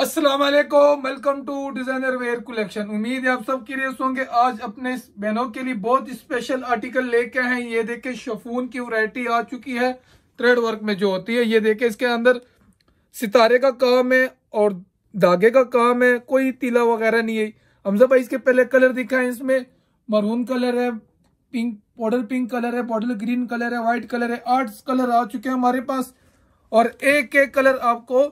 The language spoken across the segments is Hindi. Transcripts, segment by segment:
अस्सलाम वालेकुम welcome to designer wear collection उम्मीद है आप सब क्यूरियस होंगे आज अपने बहनों के लिए बहुत स्पेशल आर्टिकल लेके हैं ये देखे शफून की वैरायटी आ चुकी है थ्रेड वर्क में जो होती है ये देखे इसके अंदर सितारे का काम है और धागे का काम है कोई तीला वगैरह नहीं है हमजा भाई इसके पहले कलर दिखा है इसमें मरून कलर है पिंक बॉर्डर पिंक कलर है बॉर्डर ग्रीन कलर है व्हाइट कलर है आर्ट्स कलर आ चुके हैं हमारे पास और एक एक कलर आपको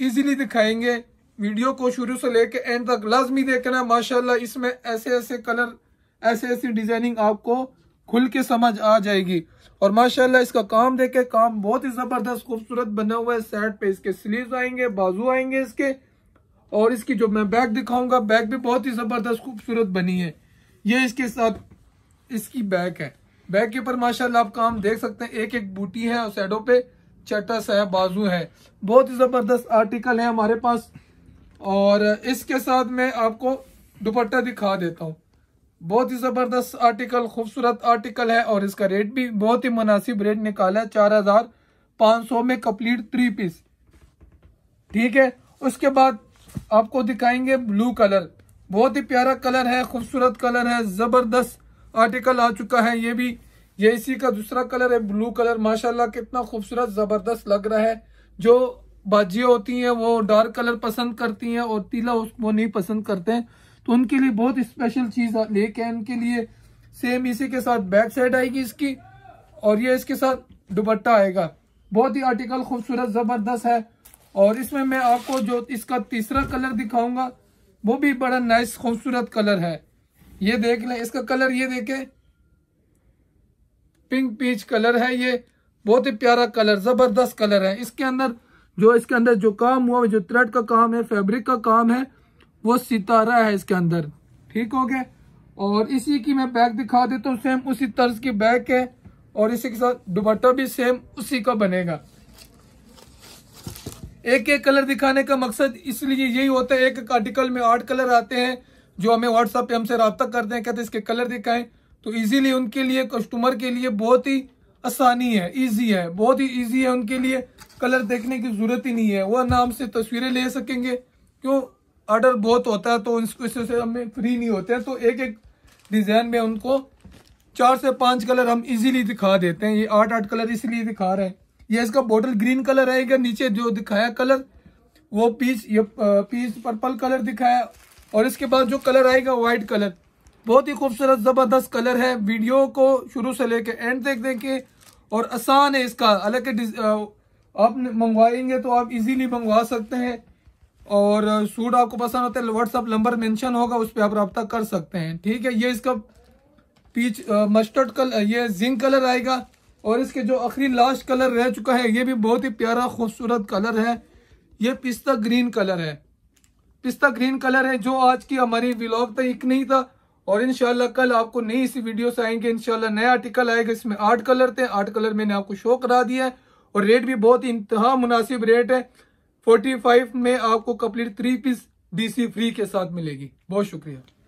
इजीली दिखाएंगे वीडियो को शुरू से लेके एंड तक लाजमी देखना माशाल्लाह इसमें ऐसे ऐसे कलर ऐसे ऐसी डिजाइनिंग आपको खुल के समझ आ जाएगी और माशाल्लाह इसका काम देखे काम बहुत ही जबरदस्त खूबसूरत बना हुआ है सेट पे इसके स्लीव आएंगे बाजू आएंगे इसके और इसकी जो मैं बैग दिखाऊंगा बैग भी बहुत ही जबरदस्त खूबसूरत बनी है ये इसके साथ इसकी बैग है बैग के ऊपर माशाल्लाह आप काम देख सकते हैं एक एक बूटी है और साइडों पे चटस है बाजू है बहुत ही ज़बरदस्त आर्टिकल है हमारे पास और इसके साथ मैं आपको दुपट्टा दिखा देता हूँ बहुत ही ज़बरदस्त आर्टिकल खूबसूरत आर्टिकल है और इसका रेट भी बहुत ही मुनासिब रेट निकाला है चार हज़ार पाँच सौ में कम्प्लीट थ्री पीस ठीक है उसके बाद आपको दिखाएंगे ब्लू कलर बहुत ही प्यारा कलर है खूबसूरत कलर है ज़बरदस्त आर्टिकल आ चुका है ये भी ये इसी का दूसरा कलर है ब्लू कलर माशाल्लाह कितना खूबसूरत जबरदस्त लग रहा है जो बाजियाँ होती हैं वो डार्क कलर पसंद करती हैं और पीला वो नहीं पसंद करते हैं तो उनके लिए बहुत स्पेशल चीज लेके इनके लिए सेम इसी के साथ बैक साइड आएगी इसकी और ये इसके साथ दुपट्टा आएगा बहुत ही आर्टिकल खूबसूरत जबरदस्त है और इसमें मैं आपको जो इसका तीसरा कलर दिखाऊंगा वो भी बड़ा नाइस खूबसूरत कलर है ये देख लें इसका कलर ये देखें पिंक पीच कलर है ये बहुत ही प्यारा कलर जबरदस्त कलर है इसके अंदर जो इसके अंदर जो काम हुआ जो थ्रेड का काम है फैब्रिक का काम है वो सितारा है इसके अंदर ठीक हो गया और इसी की मैं बैग दिखा देता हूँ सेम उसी तर्ज की बैग है और इसी के साथ दुपट्टा भी सेम उसी का बनेगा एक एक कलर दिखाने का मकसद इसलिए यही होता है एक आर्टिकल में आठ कलर आते हैं जो हमें व्हाट्सअप पे हमसे रबता करते हैं कहते हैं इसके कलर दिखाएं तो इजीली उनके लिए कस्टमर के लिए बहुत ही आसानी है इजी है बहुत ही इजी है उनके लिए कलर देखने की जरूरत ही नहीं है वह नाम से तस्वीरें ले सकेंगे क्यों ऑर्डर बहुत होता है तो इसको हमें फ्री नहीं होते हैं तो एक एक डिज़ाइन में उनको चार से पांच कलर हम इजीली दिखा देते हैं ये आठ आठ कलर इसलिए दिखा रहे हैं ये इसका बॉटल ग्रीन कलर आएगा नीचे जो दिखाया कलर वो पीस ये पीस पर्पल कलर दिखाया और इसके बाद जो कलर आएगा व्हाइट कलर बहुत ही खूबसूरत ज़बरदस्त कलर है वीडियो को शुरू से लेके एंड तक देखें और आसान है इसका अलग आप मंगवाएंगे तो आप इजीली मंगवा सकते हैं और सूट आपको पसंद होता है व्हाट्सअप नंबर मेंशन होगा उस पर आप रब्ता कर सकते हैं ठीक है ये इसका पीच मस्टर्ड कलर ये जिंक कलर आएगा और इसके जो आखिरी लास्ट कलर रह चुका है ये भी बहुत ही प्यारा खूबसूरत कलर है ये पिस्ता ग्रीन कलर है पिस्ता ग्रीन कलर है जो आज की हमारी व्लॉग तक एक नहीं था और इनशाला कल आपको नई इसी वीडियो से आएंगे इनशाला नया आर्टिकल आएगा इसमें आठ कलर थे आठ कलर मैंने आपको शो करा दिया है और रेट भी बहुत इंतहा मुनासिब रेट है फोर्टी फाइव में आपको complete three piece DC free के साथ मिलेगी बहुत शुक्रिया